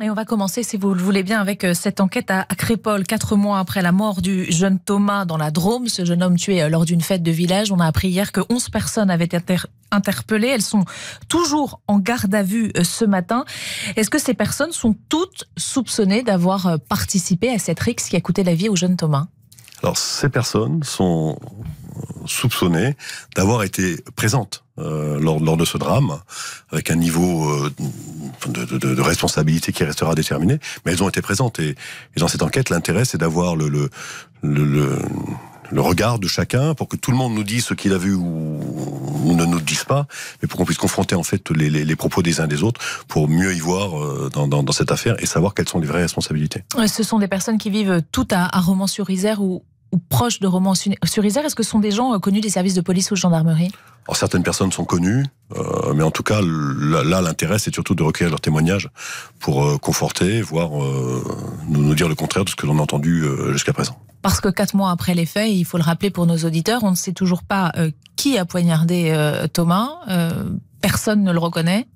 Et on va commencer, si vous le voulez bien, avec euh, cette enquête à Crépole, Quatre mois après la mort du jeune Thomas dans la Drôme, ce jeune homme tué euh, lors d'une fête de village, on a appris hier que 11 personnes avaient été interpellées. Elles sont toujours en garde à vue euh, ce matin. Est-ce que ces personnes sont toutes soupçonnées d'avoir participé à cette rixe qui a coûté la vie au jeune Thomas Alors, ces personnes sont soupçonnées d'avoir été présentes euh, lors, de ce drame, avec un niveau euh, de, responsabilité qui restera déterminé, mais elles ont été présentes. Et, dans cette enquête, l'intérêt, c'est d'avoir le, regard de chacun pour que tout le monde nous dise ce qu'il a vu ou, ne nous dise pas, mais pour qu'on puisse confronter en fait les, propos des uns des autres pour mieux y voir euh, dans, cette affaire et savoir quelles sont les vraies responsabilités. Ce sont des personnes qui vivent toutes à, à Romans-sur-Isère ou, ou proches de Romans-sur-Isère Est-ce que ce sont des gens euh, connus des services de police ou de gendarmerie Certaines personnes sont connues, euh, mais en tout cas, là, l'intérêt, c'est surtout de recueillir leurs témoignages pour euh, conforter, voire nous, dire le contraire de ce que l'on a entendu jusqu'à présent. Parce que quatre mois après les faits, il faut le rappeler pour nos auditeurs, on ne sait toujours pas qui a poignardé Thomas. personne ne le reconnaît.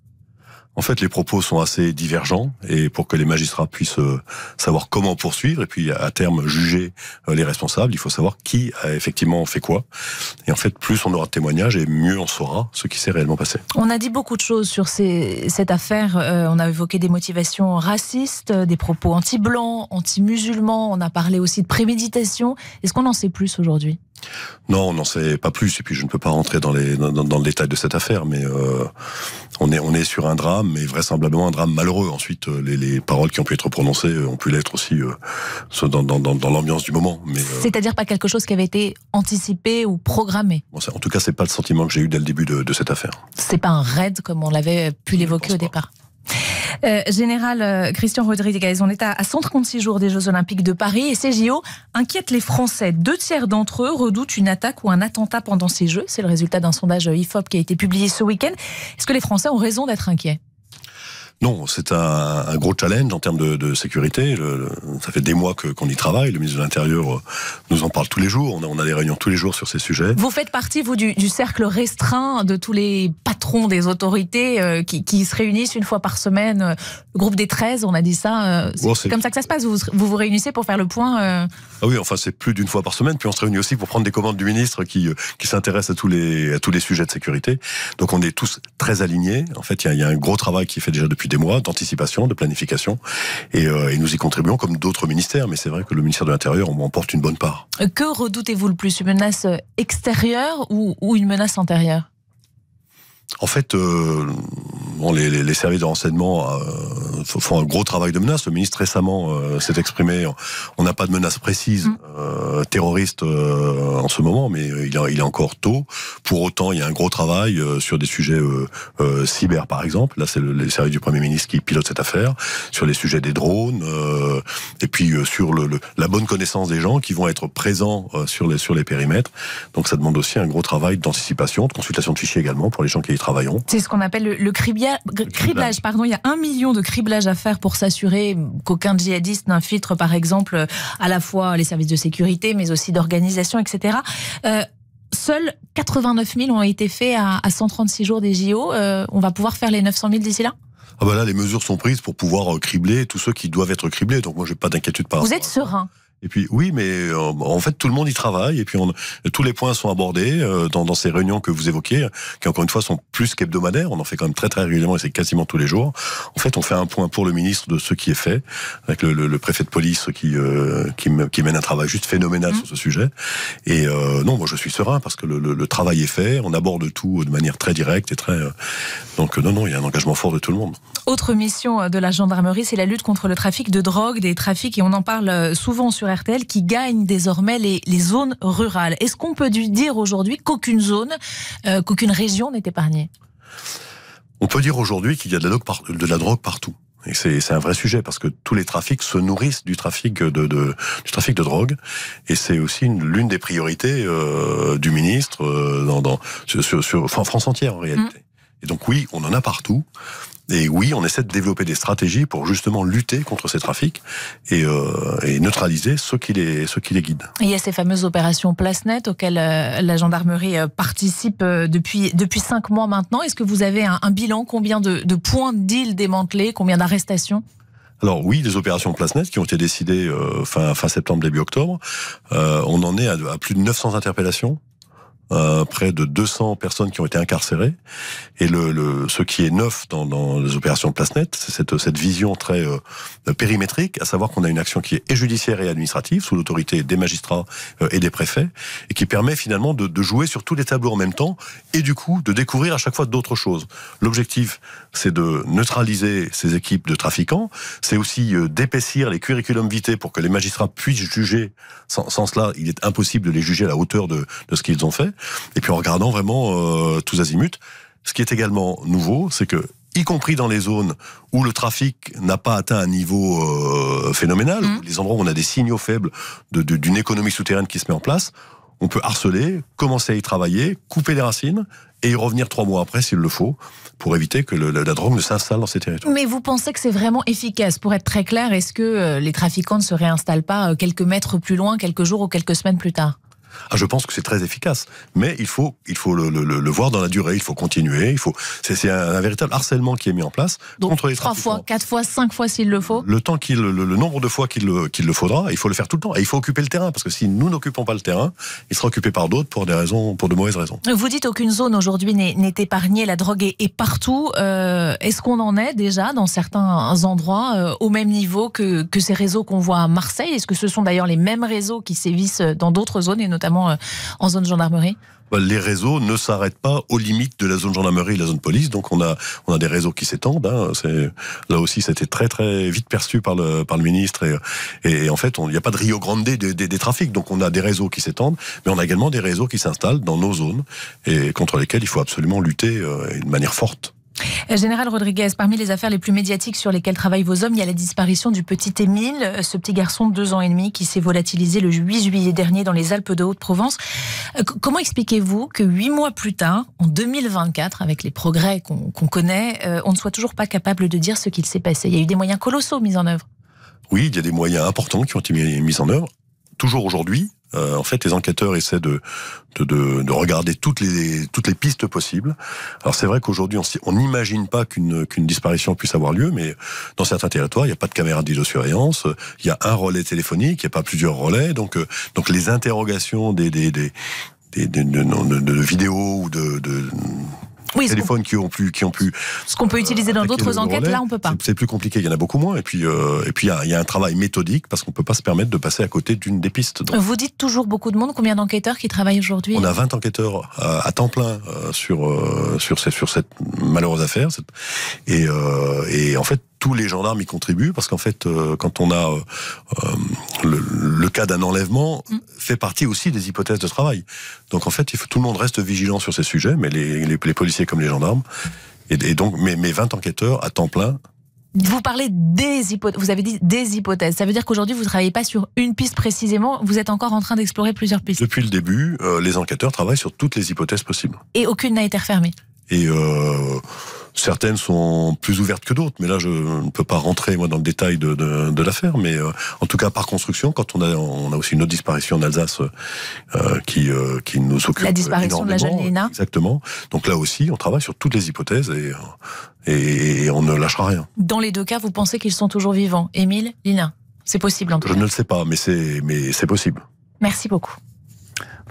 En fait, les propos sont assez divergents et pour que les magistrats puissent euh, savoir comment poursuivre et puis à terme juger euh, les responsables, il faut savoir qui a effectivement fait quoi. Et en fait, plus on aura de témoignages et mieux on saura ce qui s'est réellement passé. On a dit beaucoup de choses sur cette affaire. Euh, on a évoqué des motivations racistes, des propos anti-blancs, anti-musulmans. On a parlé aussi de préméditation. Est-ce qu'on en sait plus aujourd'hui non, on n'en sait pas plus. Et puis, je ne peux pas rentrer dans, le détail de cette affaire, mais euh, on, est, sur un drame, mais vraisemblablement un drame malheureux. Ensuite, euh, les, paroles qui ont pu être prononcées euh, ont pu l'être aussi dans, l'ambiance du moment. Mais C'est-à-dire pas quelque chose qui avait été anticipé ou programmé En tout cas, c'est pas le sentiment que j'ai eu dès le début de, cette affaire. C'est pas un raid comme on l'avait pu l'évoquer au départ. Euh, Général euh, Christian Rodriguez, on est à, à 136 jours des Jeux Olympiques de Paris et ces JO inquiètent les Français. Deux tiers d'entre eux redoutent une attaque ou un attentat pendant ces Jeux. C'est le résultat d'un sondage euh, IFOP qui a été publié ce week-end. Est-ce que les Français ont raison d'être inquiets non, c'est un, gros challenge en termes de, sécurité. ça fait des mois qu'on y travaille. Le ministre de l'Intérieur euh, nous en parle tous les jours. On a, a, des réunions tous les jours sur ces sujets. Vous faites partie, vous, du, cercle restreint de tous les patrons des autorités euh, qui, se réunissent une fois par semaine. Euh, groupe des 13, on a dit ça. c'est comme ça que ça se passe. Vous vous, réunissez pour faire le point ah oui, enfin, c'est plus d'une fois par semaine. Puis on se réunit aussi pour prendre des commandes du ministre qui, s'intéresse à, tous les, sujets de sécurité. Donc on est tous très alignés. En fait, il y, y, a un gros travail qui est fait déjà depuis des mois d'anticipation, de planification, euh, et, nous y contribuons comme d'autres ministères, mais c'est vrai que le ministère de l'Intérieur en porte une bonne part. Euh, que redoutez-vous le plus, une menace euh, extérieure ou, une menace antérieure en fait, les, services de renseignement euh, font un gros travail de menace. Le ministre récemment euh, s'est exprimé. On n'a pas de menace précise terroristes mm. euh, terroriste en ce moment, mais il, est encore tôt. Pour autant, il y a un gros travail sur des sujets cyber, par exemple. Là, c'est les services du Premier ministre qui pilotent cette affaire sur les sujets des drones et puis sur la bonne connaissance des gens qui vont être présents sur, les, périmètres. Donc ça demande aussi un gros travail d'anticipation, de consultation de fichiers également pour les gens qui y travailleront. C'est ce qu'on appelle le, le euh, criblage, pardon, il y a un million de criblages à faire pour s'assurer qu'aucun djihadiste n'infiltre, par exemple, à la fois les services de sécurité, mais aussi d'organisation, etc. Euh, seuls 89 000 ont été faits à, 136 jours des JO. Euh, on va pouvoir faire les 900 000 d'ici là ah bah là, les mesures sont prises pour pouvoir cribler tous ceux qui doivent être criblés. Donc moi, j'ai pas d'inquiétude par Vous êtes serein et puis oui, mais euh, en fait tout le monde y travaille et puis on, tous les points sont abordés euh, dans, ces réunions que vous évoquez, qui encore une fois sont plus qu'hebdomadaires. On en fait quand même très très régulièrement et c'est quasiment tous les jours. En fait, on fait un point pour le ministre de ce qui est fait avec le, préfet de police qui, euh, qui mène un travail juste phénoménal sur ce sujet. Et non, moi je suis serein parce que le, travail est fait. On aborde tout de manière très directe et très donc non non, il y a un engagement fort de tout le monde. Autre mission de la gendarmerie, c'est la lutte contre le trafic de drogue, des trafics et on en parle souvent sur qui gagne désormais les, zones rurales. Est-ce qu'on peut dire aujourd'hui qu'aucune zone, euh, qu'aucune région n'est épargnée On peut dire aujourd'hui qu'il y a de la drogue, partout. Et c'est un vrai sujet parce que tous les trafics se nourrissent du trafic de, drogue et c'est aussi l'une des priorités euh, du ministre euh, dans, sur, France entière en réalité. Mmh. Et donc oui, on en a partout. Et oui, on essaie de développer des stratégies pour justement lutter contre ces trafics et, euh, neutraliser ceux qui, les, qui les guident. il y a ces fameuses opérations PlaceNet auxquelles euh, la gendarmerie euh, participe depuis, depuis cinq mois maintenant. Est-ce que vous avez un, bilan Combien de, points de démantelés Combien d'arrestations alors oui, les opérations PlaceNet qui ont été décidées fin, fin septembre, début octobre. on en est à, à, plus de 900 interpellations euh, près de 200 personnes qui ont été incarcérées. Et le, le ce qui est neuf dans, dans les opérations de place c'est cette, cette vision très euh, périmétrique, à savoir qu'on a une action qui est judiciaire et administrative, sous l'autorité des magistrats euh, et des préfets, et qui permet finalement de, de, jouer sur tous les tableaux en même temps, et du coup de découvrir à chaque fois d'autres choses. L'objectif, c'est de neutraliser ces équipes de trafiquants, c'est aussi d'épaissir les curriculum vitae pour que les magistrats puissent juger. Sans, sans, cela, il est impossible de les juger à la hauteur de, de ce qu'ils ont fait et puis en regardant vraiment euh, tous azimuts. Ce qui est également nouveau, c'est que y compris dans les zones où le trafic n'a pas atteint un niveau euh, phénoménal, mmh. les endroits où on a des signaux faibles d'une économie souterraine qui se met en place, on peut harceler, commencer à y travailler, couper les racines et y revenir trois mois après s'il le faut pour éviter que la, drogue ne s'installe dans ces territoires. Mais vous pensez que c'est vraiment efficace Pour être très clair, est-ce que euh, les trafiquants ne se réinstallent pas quelques mètres plus loin, quelques jours ou quelques semaines plus tard ah, je pense que c'est très efficace, mais il faut, il faut le, voir dans la durée, il faut continuer, il faut. C'est un, véritable harcèlement qui est mis en place Donc, contre les trois fois, quatre fois, cinq fois s'il le faut. Le temps qu'il, le, nombre de fois qu'il le, le faudra, il faut le faire tout le temps et il faut occuper le terrain parce que si nous n'occupons pas le terrain, il sera occupé par d'autres pour des raisons, pour de mauvaises raisons. Vous dites aucune zone aujourd'hui n'est épargnée, la drogue est, partout. Euh, est-ce qu'on en est déjà dans certains endroits euh, au même niveau que, que ces réseaux qu'on voit à Marseille Est-ce que ce sont d'ailleurs les mêmes réseaux qui sévissent dans d'autres zones et notamment notamment euh, en zone gendarmerie bah, les réseaux ne s'arrêtent pas aux limites de la zone gendarmerie et la zone police. Donc on a on a des réseaux qui s'étendent. Hein. Là aussi, c'était très très vite perçu par le par le ministre et, et en fait, il n'y a pas de Rio Grande des, des, trafics. Donc on a des réseaux qui s'étendent, mais on a également des réseaux qui s'installent dans nos zones et contre lesquels il faut absolument lutter euh, de manière forte. Euh, Général Rodriguez, parmi les affaires les plus médiatiques sur lesquelles travaillent vos hommes, il y a la disparition du petit Émile, euh, ce petit garçon de deux ans et demi qui s'est volatilisé le 8 juillet dernier dans les Alpes de Haute-Provence. Euh, comment expliquez-vous que huit mois plus tard, en 2024, avec les progrès qu'on connaît, on ne soit toujours pas capable de dire ce qu'il s'est passé Il y a eu des moyens colossaux mis en œuvre. Oui, il y a des moyens importants qui ont été mis en œuvre toujours aujourd'hui, euh, en fait, les enquêteurs essaient de, de, de, de, regarder toutes les, toutes les pistes possibles. Alors c'est vrai qu'aujourd'hui, on n'imagine pas qu'une qu'une disparition puisse avoir lieu, mais dans certains territoires, il n'y a pas de caméra de surveillance, euh, il y a un relais téléphonique, il n'y a pas plusieurs relais, donc, euh, donc les interrogations des, des, des, des de, vidéos ou de, oui, téléphones qui ont plus, qui ont pu. Ce qu'on peut utiliser dans d'autres enquêtes, là, on peut pas. C'est plus compliqué. Il y en a beaucoup moins. Et puis, euh, et puis, il y, a un travail méthodique parce qu'on peut pas se permettre de passer à côté d'une des pistes. Vous dites toujours beaucoup de monde. Combien d'enquêteurs qui travaillent aujourd'hui On a 20 enquêteurs à, temps plein euh, sur euh, sur, sur cette malheureuse affaire. Et, euh, et en fait, tous les gendarmes y contribuent parce qu'en fait, euh, quand on a euh, euh, le, cas d'un enlèvement, mm. fait partie aussi des hypothèses de travail. Donc en fait, il faut, tout le monde reste vigilant sur ces sujets, mais les, policiers comme les gendarmes. Et, donc, mes, mes 20 enquêteurs à temps plein vous parlez des hypothèses. Vous avez dit des hypothèses. Ça veut dire qu'aujourd'hui, vous ne travaillez pas sur une piste précisément. Vous êtes encore en train d'explorer plusieurs pistes. Depuis le début, les enquêteurs travaillent sur toutes les hypothèses possibles. Et aucune n'a été refermée. Et Certaines sont plus ouvertes que d'autres, mais là je ne peux pas rentrer moi dans le détail de, de, de l'affaire. Mais euh, en tout cas, par construction, quand on a on a aussi une autre disparition en Alsace euh, qui euh, qui nous occupe la disparition de la jeune Léna. Exactement. Donc là aussi, on travaille sur toutes les hypothèses et et, on ne lâchera rien. Dans les deux cas, vous pensez qu'ils sont toujours vivants, Émile, Lina C'est possible en tout cas. Je ne le sais pas, mais c'est mais c'est possible. Merci beaucoup.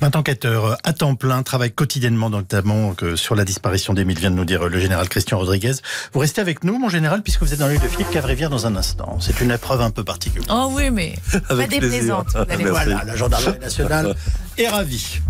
20 enquêteurs euh, à temps plein travaille quotidiennement notamment sur la disparition d'Émile, vient de nous dire le général Christian Rodriguez. Vous restez avec nous, mon général, puisque vous êtes dans l'œil de Philippe Cavrivière dans un instant. C'est une épreuve un peu particulière. Oh oui, mais avec pas déplaisante. Voilà, la gendarmerie nationale est ravie.